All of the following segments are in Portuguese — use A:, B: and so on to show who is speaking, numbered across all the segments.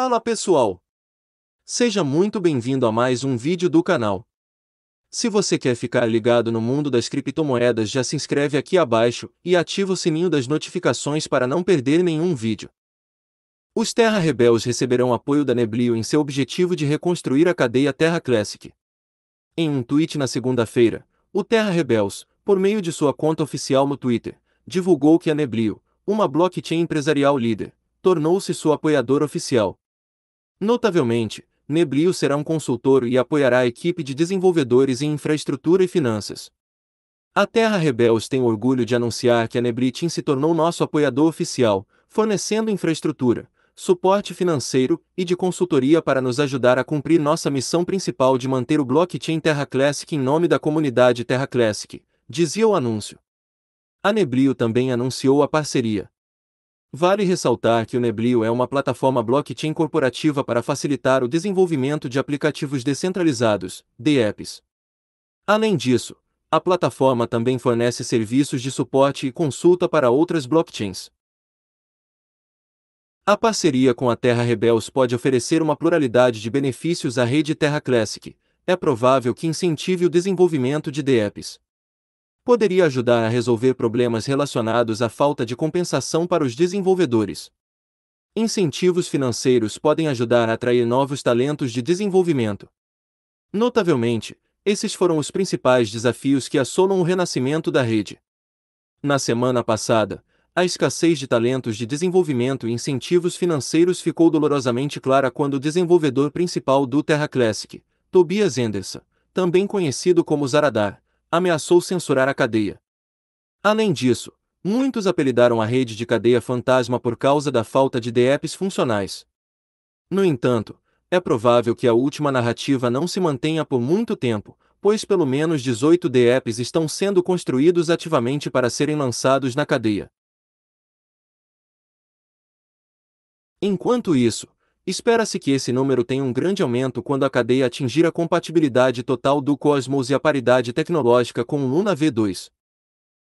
A: Fala pessoal! Seja muito bem-vindo a mais um vídeo do canal. Se você quer ficar ligado no mundo das criptomoedas já se inscreve aqui abaixo e ativa o sininho das notificações para não perder nenhum vídeo. Os Terra Rebels receberão apoio da Neblio em seu objetivo de reconstruir a cadeia Terra Classic. Em um tweet na segunda-feira, o Terra Rebels, por meio de sua conta oficial no Twitter, divulgou que a Neblio, uma blockchain empresarial líder, tornou-se sua apoiadora oficial. Notavelmente, Neblio será um consultor e apoiará a equipe de desenvolvedores em infraestrutura e finanças. A Terra Rebels tem orgulho de anunciar que a Nebritin se tornou nosso apoiador oficial, fornecendo infraestrutura, suporte financeiro e de consultoria para nos ajudar a cumprir nossa missão principal de manter o blockchain Terra Classic em nome da comunidade Terra Classic, dizia o anúncio. A Nebrio também anunciou a parceria Vale ressaltar que o Neblio é uma plataforma blockchain corporativa para facilitar o desenvolvimento de aplicativos descentralizados, DApps. Além disso, a plataforma também fornece serviços de suporte e consulta para outras blockchains. A parceria com a Terra Rebels pode oferecer uma pluralidade de benefícios à rede Terra Classic. É provável que incentive o desenvolvimento de DApps poderia ajudar a resolver problemas relacionados à falta de compensação para os desenvolvedores. Incentivos financeiros podem ajudar a atrair novos talentos de desenvolvimento. Notavelmente, esses foram os principais desafios que assolam o renascimento da rede. Na semana passada, a escassez de talentos de desenvolvimento e incentivos financeiros ficou dolorosamente clara quando o desenvolvedor principal do Terra Classic, Tobias Enderson, também conhecido como Zaradar, ameaçou censurar a cadeia. Além disso, muitos apelidaram a rede de cadeia fantasma por causa da falta de DEPs funcionais. No entanto, é provável que a última narrativa não se mantenha por muito tempo, pois pelo menos 18 DEPs estão sendo construídos ativamente para serem lançados na cadeia. Enquanto isso, Espera-se que esse número tenha um grande aumento quando a cadeia atingir a compatibilidade total do Cosmos e a paridade tecnológica com o Luna V2.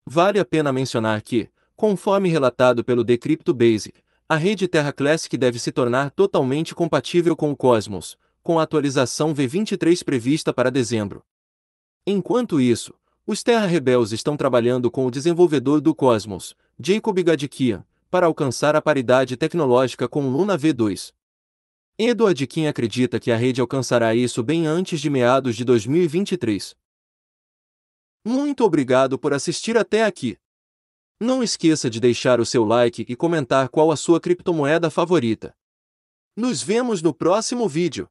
A: Vale a pena mencionar que, conforme relatado pelo Decrypto Basic, a rede Terra Classic deve se tornar totalmente compatível com o Cosmos, com a atualização V23 prevista para dezembro. Enquanto isso, os Terra Rebels estão trabalhando com o desenvolvedor do Cosmos, Jacob Gadkian, para alcançar a paridade tecnológica com o Luna V2. Edo Kim acredita que a rede alcançará isso bem antes de meados de 2023. Muito obrigado por assistir até aqui. Não esqueça de deixar o seu like e comentar qual a sua criptomoeda favorita. Nos vemos no próximo vídeo.